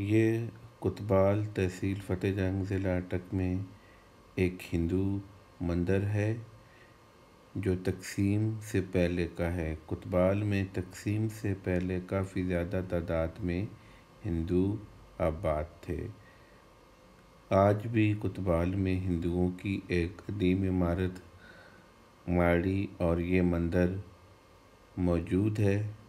ये कुतबाल तहसील फ़तेहजंग ज़िला अटक में एक हिंदू मंदिर है जो तकसीम से पहले का है कुतबाल में तकसीम से पहले काफ़ी ज़्यादा तादाद में हिंदू आबाद थे आज भी कुतबाल में हिंदुओं की एक अदीम इमारत माड़ी और ये मंदिर मौजूद है